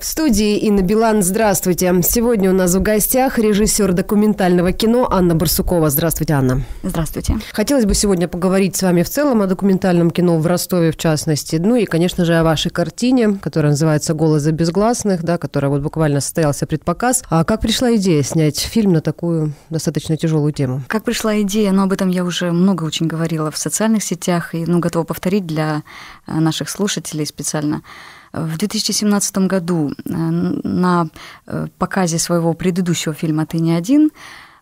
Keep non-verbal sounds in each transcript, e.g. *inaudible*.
В студии Инна Билан. Здравствуйте. Сегодня у нас в гостях режиссер документального кино Анна Барсукова. Здравствуйте, Анна. Здравствуйте. Хотелось бы сегодня поговорить с вами в целом о документальном кино в Ростове, в частности. Ну и, конечно же, о вашей картине, которая называется «Голос за безгласных», да, которая вот буквально состоялся предпоказ. А как пришла идея снять фильм на такую достаточно тяжелую тему? Как пришла идея? Ну, об этом я уже много очень говорила в социальных сетях и, ну, готова повторить для э, наших слушателей специально. В 2017 году э, на э, показе своего предыдущего фильма «Ты не один»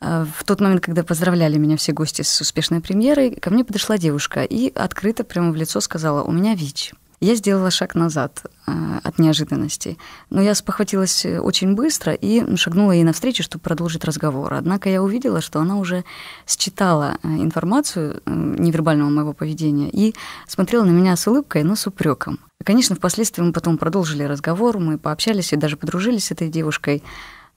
э, в тот момент, когда поздравляли меня все гости с успешной премьерой, ко мне подошла девушка и открыто прямо в лицо сказала «У меня ВИЧ». Я сделала шаг назад э, от неожиданности. Но я спохватилась э, очень быстро и шагнула ей навстречу, чтобы продолжить разговор. Однако я увидела, что она уже считала э, информацию невербального моего поведения и смотрела на меня с улыбкой, но с упреком. Конечно, впоследствии мы потом продолжили разговор, мы пообщались и даже подружились с этой девушкой.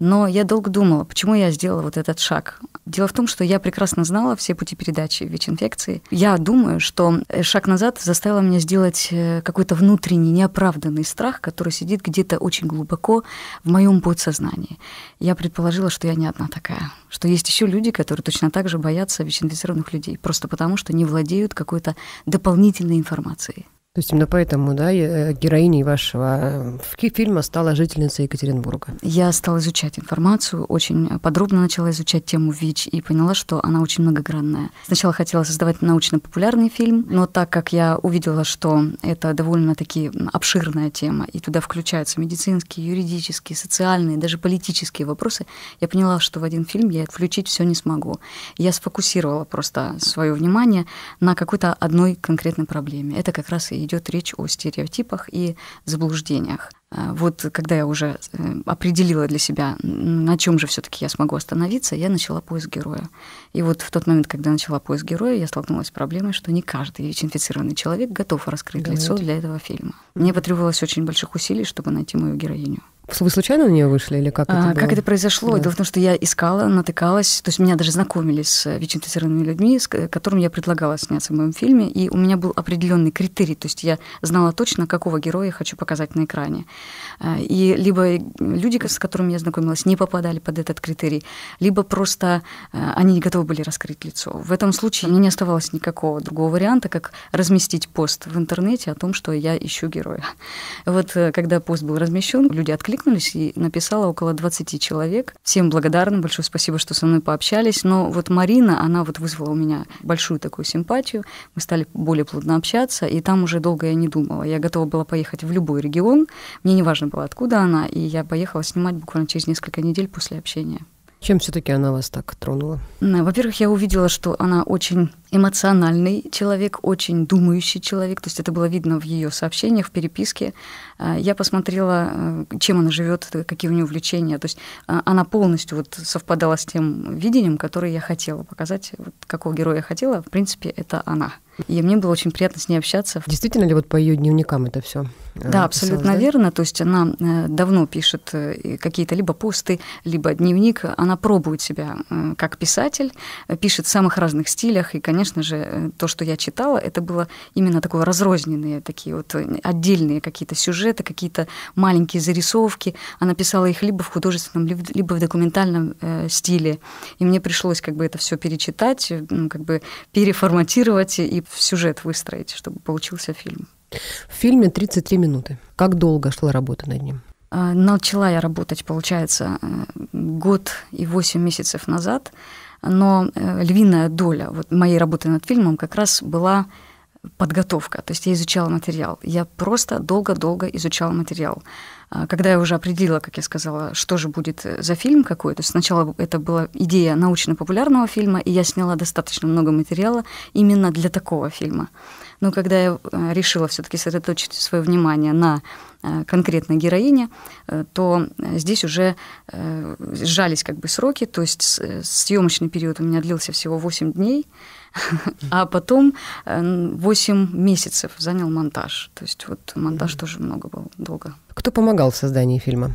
Но я долго думала, почему я сделала вот этот шаг. Дело в том, что я прекрасно знала все пути передачи ВИЧ-инфекции. Я думаю, что э, шаг назад заставила меня сделать э, какой-то внутренний неоправданный страх, который сидит где-то очень глубоко в моем подсознании. Я предположила, что я не одна такая, что есть еще люди, которые точно так же боятся ВИЧ-инфицированных людей, просто потому что не владеют какой-то дополнительной информацией. То есть именно поэтому, да, э, героиней вашего э, фильма стала жительница Екатеринбурга. Я стала изучать информацию, очень подробно начала изучать тему ВИЧ и поняла, что она очень многогранная. Сначала хотела создавать научно-популярный фильм, но так как я увидела, что это довольно-таки обширная тема, и туда включаются медицинские, юридические, социальные, даже политические вопросы, я поняла, что в один фильм я включить все не смогу. Я сфокусировала просто свое внимание на какой-то одной конкретной проблеме. Это как раз и идет речь о стереотипах и заблуждениях. А, вот когда я уже эм, определила для себя, на чем же все-таки я смогу остановиться, я начала поиск героя. И вот в тот момент, когда начала поиск героя, я столкнулась с проблемой, что не каждый ВИЧ-инфицированный человек готов раскрыть да, лицо нет. для этого фильма. Мне потребовалось очень больших усилий, чтобы найти мою героиню. Вы случайно на нее вышли или как а, это было? Как это произошло? Да. Дело в том, что я искала, натыкалась, то есть меня даже знакомили с э, ВИЧ-инфицированными людьми, с которым я предлагала сняться в моем фильме, и у меня был определенный критерий, то есть я знала точно, какого героя я хочу показать на экране. Э, и либо люди, с которыми я знакомилась, не попадали под этот критерий, либо просто э, они не готовы были раскрыть лицо. В этом случае мне не оставалось никакого другого варианта, как разместить пост в интернете о том, что я ищу героя. Вот э, когда пост был размещен, люди откликнулись и написала около 20 человек. Всем благодарна, большое спасибо, что со мной пообщались. Но вот Марина, она вот вызвала у меня большую такую симпатию. Мы стали более плотно общаться, и там уже долго я не думала. Я готова была поехать в любой регион. Мне мне не важно было, откуда она, и я поехала снимать буквально через несколько недель после общения. Чем все-таки она вас так тронула? Э, во-первых, я увидела, что она очень эмоциональный человек, очень думающий человек. То есть это было видно в ее сообщениях, в переписке. Э, я посмотрела, э, чем она живет, какие у нее увлечения. То есть она полностью вот совпадала с тем видением, которое я хотела показать. Вот какого героя я хотела, в принципе, это она. И мне было очень приятно с ней общаться. Действительно ли вот по ее дневникам это все? Э, да, абсолютно да? верно. То есть она э, давно пишет э, какие-то либо посты, либо дневник. Она пробует себя как писатель, пишет в самых разных стилях. И, конечно же, то, что я читала, это было именно такое разрозненные такие вот отдельные какие-то сюжеты, какие-то маленькие зарисовки. Она писала их либо в художественном, либо в документальном стиле. И мне пришлось как бы это все перечитать, ну, как бы переформатировать и в сюжет выстроить, чтобы получился фильм. В фильме 33 минуты. Как долго шла работа над ним? А, начала я работать, получается, э, год и восемь месяцев назад, но э, львиная доля вот моей работы над фильмом как раз была подготовка. То есть я изучала материал. Я просто долго-долго изучала материал. А, когда я уже определила, как я сказала, что же будет э, за фильм какой, то есть сначала это была идея научно-популярного фильма, и я сняла достаточно много материала именно для такого фильма. Но когда я э, решила все-таки сосредоточить свое внимание на э, конкретной героине, э, то здесь уже сжались как бы сроки, то есть съемочный период у меня длился всего 8 дней, *laughs* а потом 8 месяцев занял монтаж. То есть вот монтаж тоже много был долго. Кто помогал в создании фильма?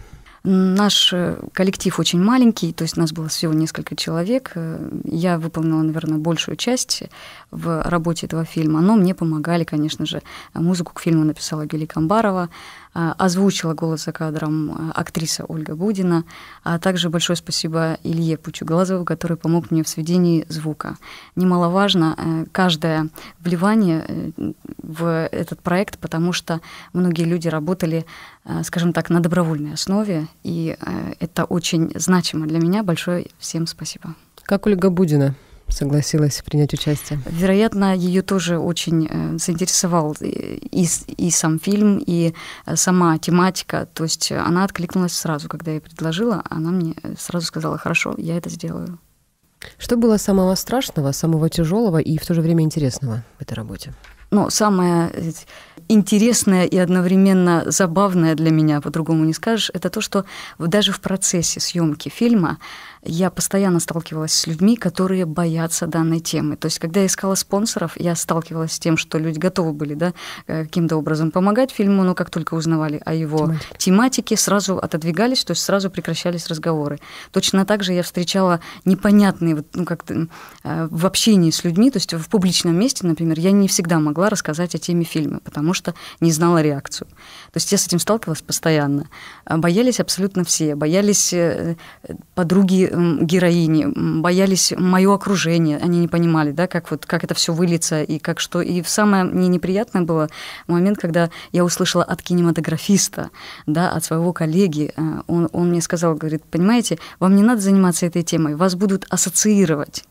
Наш э, коллектив очень маленький, то есть нас было всего несколько человек. Э, я выполнила, наверное, большую часть в работе этого фильма, но мне помогали, конечно же. Музыку к фильму написала Гелия Камбарова, а, озвучила голос за кадром а, актриса Ольга Будина, а также большое спасибо Илье Пучуглазову, который помог мне в сведении звука. Немаловажно э, каждое вливание э, в этот проект, потому что многие люди работали, э, скажем так, на добровольной основе, и это очень значимо для меня. Большое всем спасибо. Как Ольга Будина согласилась принять участие. Вероятно, ее тоже очень э, заинтересовал и, и сам фильм, и э, сама тематика. То есть э, она откликнулась сразу, когда я предложила, она мне сразу сказала, хорошо, я это сделаю. Что было самого страшного, самого тяжелого и в то же время интересного в этой работе? Ну, самое интересное и одновременно забавное для меня, по-другому не скажешь, это то, что даже в процессе съемки фильма я постоянно сталкивалась с людьми, которые боятся данной темы. То есть, когда я искала спонсоров, я сталкивалась с тем, что люди готовы были да, э, каким-то образом помогать фильму, но как только узнавали о его Тематик. тематике, сразу отодвигались, то есть сразу прекращались разговоры. Точно так же я встречала непонятные, ну, как э, в общении с людьми, то есть в публичном месте, например, я не всегда могла рассказать о теме фильма, потому что не знала реакцию. То есть я с этим сталкивалась постоянно. Э, боялись абсолютно все. Боялись подруги героини, боялись мое окружение, они не понимали, да, как вот как это все выльется и как что. И самое мне неприятное было момент, когда я услышала от кинематографиста, да, от своего коллеги, э, он, он мне сказал, говорит, понимаете, вам не надо заниматься этой темой, вас будут ассоциировать.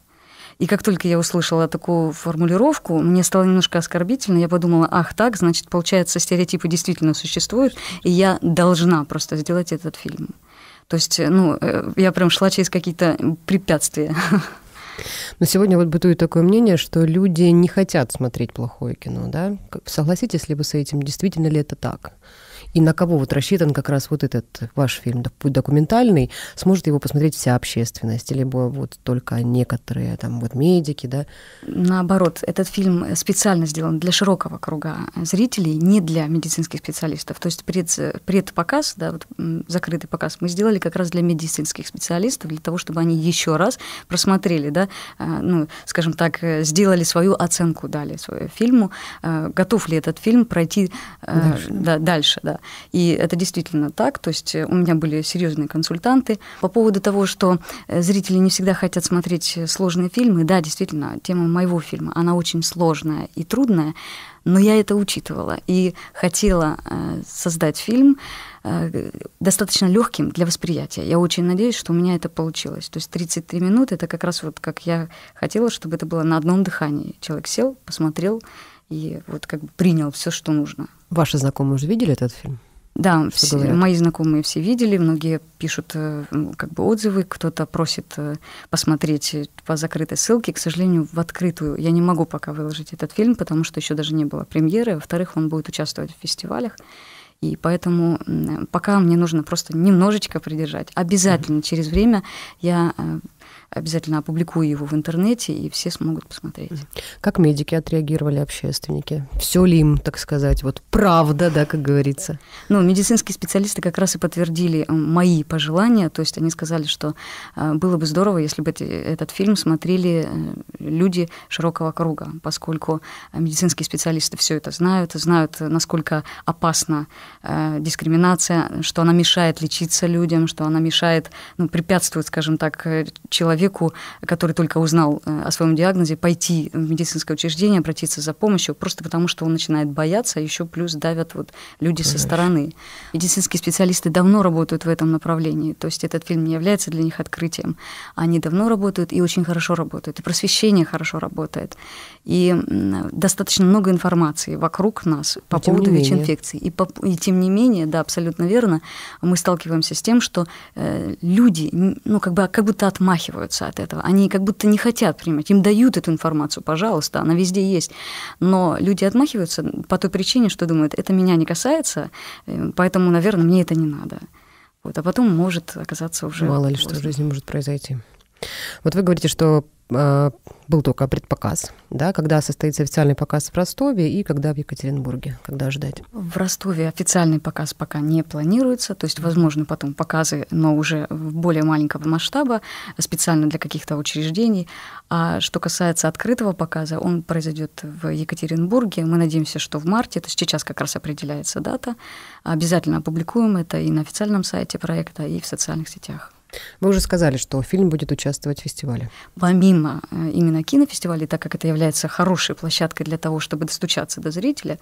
И как только я услышала такую формулировку, мне стало немножко оскорбительно. Я подумала, ах так, значит, получается, стереотипы действительно существуют, и я должна просто сделать этот фильм. То есть, э, ну, э, я прям шла через какие-то препятствия. *laughs* Но сегодня вот бытует такое мнение, что люди не хотят смотреть плохое кино, да? Согласитесь ли вы с этим? Действительно ли это так? И на кого вот рассчитан как раз вот этот ваш фильм, путь документальный, сможет его посмотреть вся общественность, либо вот только некоторые там вот медики, да? Наоборот, этот фильм специально сделан для широкого круга зрителей, не для медицинских специалистов. То есть пред, предпоказ, да, вот закрытый показ мы сделали как раз для медицинских специалистов, для того, чтобы они еще раз просмотрели, да, э, ну, скажем так, э, сделали свою оценку, дали своему фильму, э, готов ли этот фильм пройти дальше, да, дальше да. И это действительно так. То есть э, у меня были серьезные консультанты. По поводу того, что э, зрители не всегда хотят смотреть э, сложные фильмы, да, действительно, тема моего фильма, она очень сложная и трудная, но я это учитывала и хотела создать фильм достаточно легким для восприятия. Я очень надеюсь, что у меня это получилось. То есть 33 минуты — это как раз вот как я хотела, чтобы это было на одном дыхании. Человек сел, посмотрел, и вот как бы принял все, что нужно. Ваши знакомые уже видели этот фильм? Да, все, мои знакомые все видели, многие пишут э, как бы отзывы, кто-то просит э, посмотреть э, по закрытой ссылке. К сожалению, в открытую я не могу пока выложить этот фильм, потому что еще даже не было премьеры. Во-вторых, он будет участвовать в фестивалях. И поэтому пока мне нужно просто немножечко придержать. Обязательно mm-hmm. через время я обязательно опубликую его в интернете, и все смогут посмотреть. Как медики отреагировали общественники? Все ли им, так сказать, вот правда, да, как говорится. Ну, медицинские специалисты как раз и подтвердили мои пожелания, то есть они сказали, что а, было бы здорово, если бы этот фильм смотрели э, люди широкого круга, поскольку а, медицинские специалисты все это знают, знают, насколько опасна э, дискриминация, что она мешает лечиться людям, что она мешает, ну, препятствует, скажем так, э, человеку, который только узнал о своем диагнозе, пойти в медицинское учреждение, обратиться за помощью, просто потому что он начинает бояться, а еще плюс плюс давят вот люди Конечно. со стороны. Медицинские специалисты давно работают в этом направлении, то есть этот фильм не является для них открытием. Они давно работают и очень хорошо работают, и просвещение хорошо работает, и достаточно много информации вокруг нас по поводу ВИЧ-инфекции. И, по, и тем не менее, да, абсолютно верно, мы сталкиваемся с тем, что э, люди, ну, как бы, а, как будто отмахиваются от этого, они как будто не хотят принимать, им дают эту информацию, пожалуйста, она везде есть, но люди отмахиваются по той причине, что думает, это меня не касается, э, поэтому, наверное, мне это не надо. Вот, а потом может оказаться уже... Мало ли что в жизни может произойти. Вот вы говорите, что э, был только предпоказ, да, когда состоится официальный показ в Ростове и когда в Екатеринбурге, когда ждать? В Ростове официальный показ пока не планируется, то есть, возможно, потом показы, но уже в более маленького масштаба, специально для каких-то учреждений. А что касается открытого показа, он произойдет в Екатеринбурге. Мы надеемся, что в марте, то есть сейчас как раз определяется дата. Обязательно опубликуем это и на официальном сайте проекта, и в социальных сетях. Вы уже сказали, что фильм будет участвовать в фестивале. Помимо э, именно кинофестивалей, так как это является хорошей площадкой для того, чтобы достучаться до зрителя,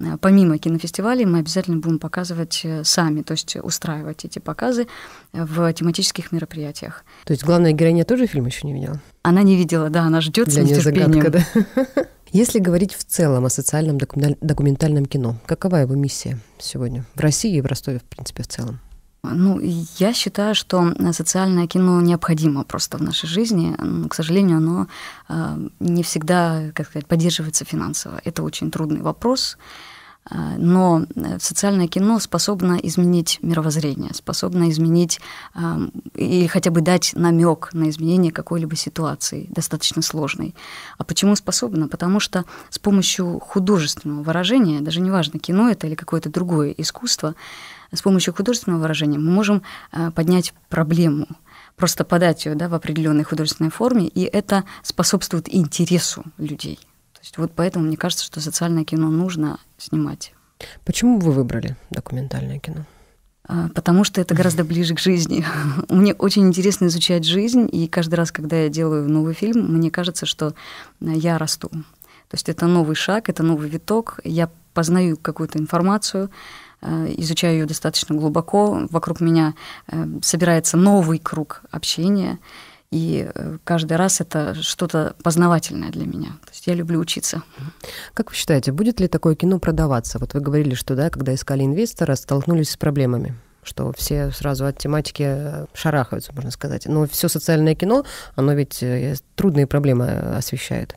э, помимо кинофестивалей мы обязательно будем показывать э, сами, то есть устраивать эти показы в тематических мероприятиях. То есть главная героиня тоже фильм еще не видела? Она не видела, да, она ждет Для с нетерпением. Нее да? *laughs* Если говорить в целом о социальном документальном кино, какова его миссия сегодня в России и в Ростове, в принципе, в целом? Ну, я считаю, что социальное кино необходимо просто в нашей жизни. К сожалению, оно а, не всегда, как сказать, поддерживается финансово. Это очень трудный вопрос. А, но э, социальное кино способно изменить мировоззрение, способно изменить а, или хотя бы дать намек на изменение какой-либо ситуации, достаточно сложной. А почему способно? Потому что с помощью художественного выражения, даже неважно, кино это или какое-то другое искусство, с помощью художественного выражения мы можем э, поднять проблему, просто подать ее да, в определенной художественной форме, и это способствует интересу людей. То есть вот поэтому мне кажется, что социальное кино нужно снимать. Почему вы выбрали документальное кино? А, потому что это гораздо ближе к жизни. *laughs* мне очень интересно изучать жизнь, и каждый раз, когда я делаю новый фильм, мне кажется, что э, я расту. То есть это новый шаг, это новый виток, я познаю какую-то информацию, Э, изучаю ее достаточно глубоко. Вокруг меня э, собирается новый круг общения, и э, каждый раз это что-то познавательное для меня. То есть я люблю учиться. Как вы считаете, будет ли такое кино продаваться? Вот вы говорили, что да, когда искали инвестора, столкнулись с проблемами что все сразу от тематики шарахаются, можно сказать. Но все социальное кино, оно ведь трудные проблемы освещает.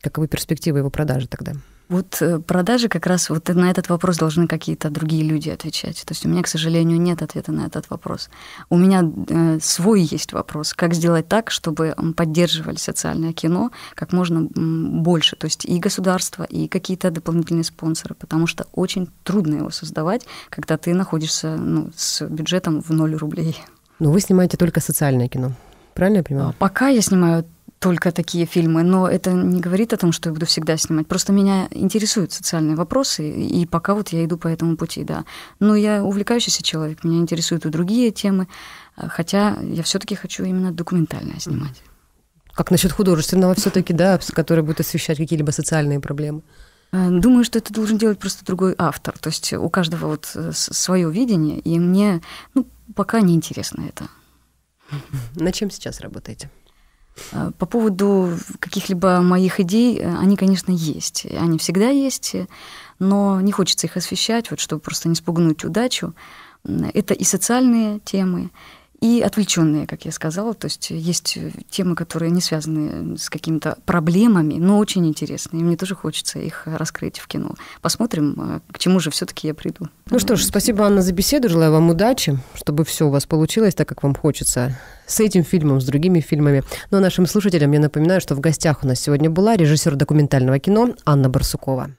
Каковы перспективы его продажи тогда? Вот э, продажи как раз вот на этот вопрос должны какие-то другие люди отвечать. То есть у меня, к сожалению, нет ответа на этот вопрос. У меня э, свой есть вопрос, как сделать так, чтобы поддерживали социальное кино как можно больше. То есть и государство, и какие-то дополнительные спонсоры, потому что очень трудно его создавать, когда ты находишься ну, с бюджетом в ноль рублей. Но вы снимаете только социальное кино. Правильно я понимаю? А, пока я снимаю только такие фильмы, но это не говорит о том, что я буду всегда снимать. Просто меня интересуют социальные вопросы, и пока вот я иду по этому пути, да. Но я увлекающийся человек, меня интересуют и другие темы, а, хотя я все-таки хочу именно документальное снимать. Как насчет художественного все-таки, да, который будет освещать какие-либо социальные проблемы? Э, думаю, что это должен делать просто другой автор. То есть у каждого вот э, свое видение, и мне ну, пока не интересно это. На чем сейчас работаете? Э, по поводу каких-либо моих идей, э, они, конечно, есть. Они всегда есть, но не хочется их освещать, вот, чтобы просто не спугнуть удачу. Это и социальные темы, и отвлеченные, как я сказала. То есть есть э, темы, которые не связаны э, с какими-то проблемами, но очень интересные. И мне тоже хочется их раскрыть в кино. Посмотрим, э, к чему же все-таки я приду. Ну что ж, спасибо, Анна, за беседу. Желаю вам удачи, чтобы все у вас получилось так, как вам хочется. С этим фильмом, с другими фильмами. Но ну, а нашим слушателям я напоминаю, что в гостях у нас сегодня была режиссер документального кино Анна Барсукова.